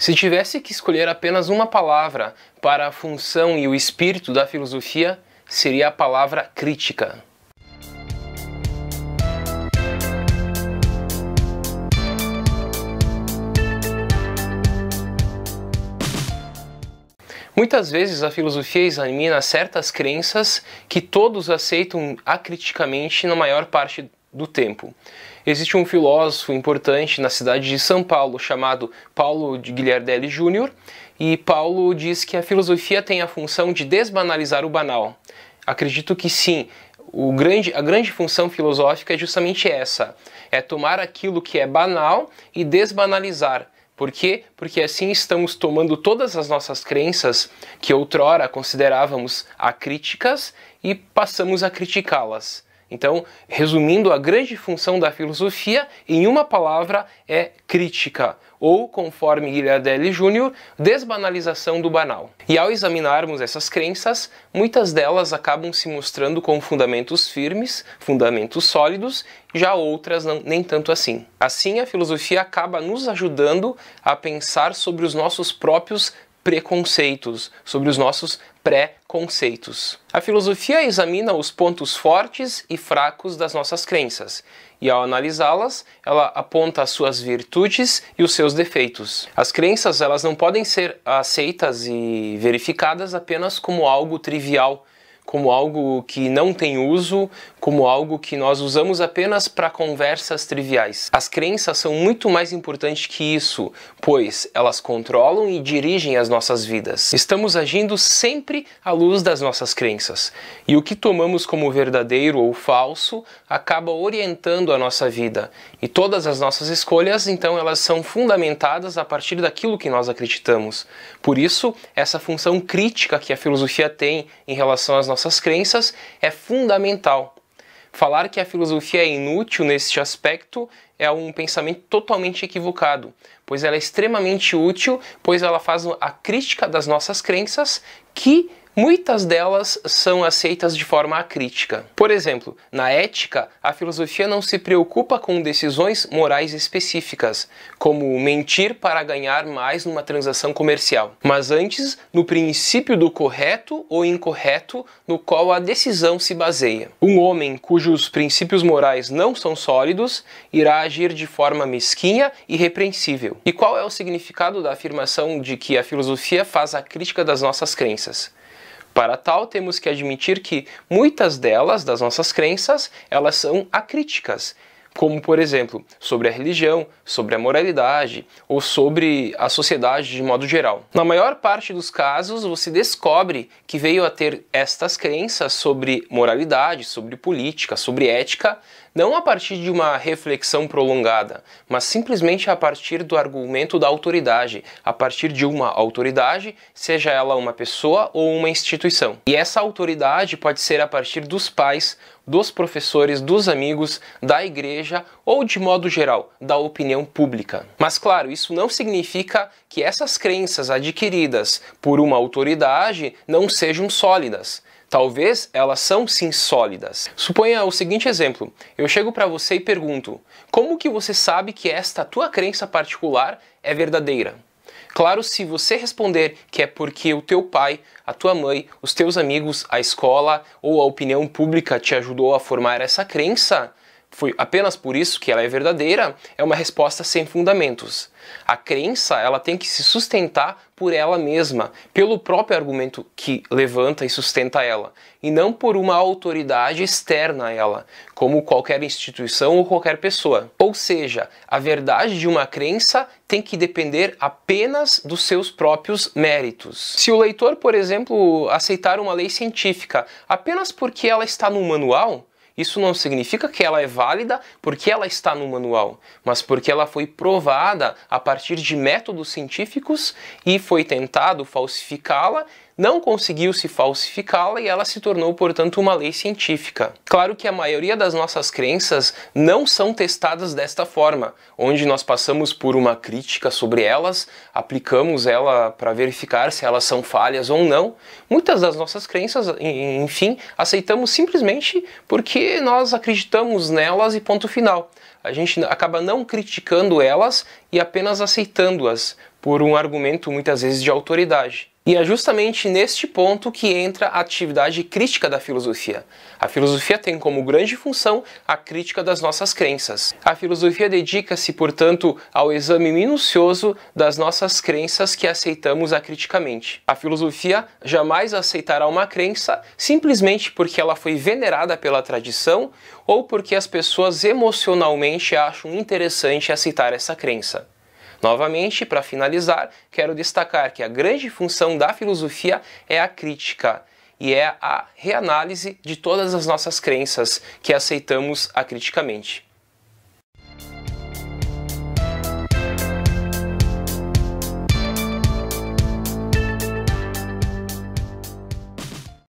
Se tivesse que escolher apenas uma palavra para a função e o espírito da filosofia, seria a palavra crítica. Muitas vezes a filosofia examina certas crenças que todos aceitam acriticamente na maior parte do tempo. Existe um filósofo importante na cidade de São Paulo chamado Paulo de Guilherdelli Júnior, e Paulo diz que a filosofia tem a função de desbanalizar o banal. Acredito que sim, o grande, a grande função filosófica é justamente essa: é tomar aquilo que é banal e desbanalizar. Por quê? Porque assim estamos tomando todas as nossas crenças que outrora considerávamos acríticas e passamos a criticá-las. Então, resumindo, a grande função da filosofia, em uma palavra, é crítica, ou, conforme Guilherme Júnior, desbanalização do banal. E ao examinarmos essas crenças, muitas delas acabam se mostrando com fundamentos firmes, fundamentos sólidos, já outras não, nem tanto assim. Assim, a filosofia acaba nos ajudando a pensar sobre os nossos próprios preconceitos, sobre os nossos pré-conceitos. A filosofia examina os pontos fortes e fracos das nossas crenças, e ao analisá-las, ela aponta as suas virtudes e os seus defeitos. As crenças, elas não podem ser aceitas e verificadas apenas como algo trivial como algo que não tem uso, como algo que nós usamos apenas para conversas triviais. As crenças são muito mais importantes que isso, pois elas controlam e dirigem as nossas vidas. Estamos agindo sempre à luz das nossas crenças, e o que tomamos como verdadeiro ou falso acaba orientando a nossa vida. E todas as nossas escolhas, então, elas são fundamentadas a partir daquilo que nós acreditamos. Por isso, essa função crítica que a filosofia tem em relação às nossas crenças é fundamental. Falar que a filosofia é inútil neste aspecto é um pensamento totalmente equivocado, pois ela é extremamente útil, pois ela faz a crítica das nossas crenças que Muitas delas são aceitas de forma acrítica. Por exemplo, na ética, a filosofia não se preocupa com decisões morais específicas, como mentir para ganhar mais numa transação comercial, mas antes no princípio do correto ou incorreto no qual a decisão se baseia. Um homem cujos princípios morais não são sólidos irá agir de forma mesquinha e repreensível. E qual é o significado da afirmação de que a filosofia faz a crítica das nossas crenças? Para tal, temos que admitir que muitas delas, das nossas crenças, elas são acríticas como por exemplo sobre a religião, sobre a moralidade ou sobre a sociedade de modo geral. Na maior parte dos casos, você descobre que veio a ter estas crenças sobre moralidade, sobre política, sobre ética, não a partir de uma reflexão prolongada, mas simplesmente a partir do argumento da autoridade, a partir de uma autoridade, seja ela uma pessoa ou uma instituição. E essa autoridade pode ser a partir dos pais dos professores, dos amigos, da igreja ou, de modo geral, da opinião pública. Mas, claro, isso não significa que essas crenças adquiridas por uma autoridade não sejam sólidas. Talvez elas são sim sólidas. Suponha o seguinte exemplo: eu chego para você e pergunto: como que você sabe que esta tua crença particular é verdadeira? Claro, se você responder que é porque o teu pai, a tua mãe, os teus amigos, a escola ou a opinião pública te ajudou a formar essa crença, foi apenas por isso que ela é verdadeira, é uma resposta sem fundamentos. A crença, ela tem que se sustentar por ela mesma, pelo próprio argumento que levanta e sustenta ela, e não por uma autoridade externa a ela, como qualquer instituição ou qualquer pessoa. Ou seja, a verdade de uma crença tem que depender apenas dos seus próprios méritos. Se o leitor, por exemplo, aceitar uma lei científica apenas porque ela está no manual, isso não significa que ela é válida porque ela está no manual, mas porque ela foi provada a partir de métodos científicos e foi tentado falsificá-la não conseguiu-se falsificá-la e ela se tornou, portanto, uma lei científica. Claro que a maioria das nossas crenças não são testadas desta forma, onde nós passamos por uma crítica sobre elas, aplicamos ela para verificar se elas são falhas ou não. Muitas das nossas crenças, enfim, aceitamos simplesmente porque nós acreditamos nelas e ponto final. A gente acaba não criticando elas e apenas aceitando-as, por um argumento muitas vezes de autoridade. E é justamente neste ponto que entra a atividade crítica da filosofia. A filosofia tem como grande função a crítica das nossas crenças. A filosofia dedica-se, portanto, ao exame minucioso das nossas crenças que aceitamos acriticamente. A filosofia jamais aceitará uma crença simplesmente porque ela foi venerada pela tradição ou porque as pessoas emocionalmente acham interessante aceitar essa crença. Novamente, para finalizar, quero destacar que a grande função da filosofia é a crítica e é a reanálise de todas as nossas crenças que aceitamos acriticamente.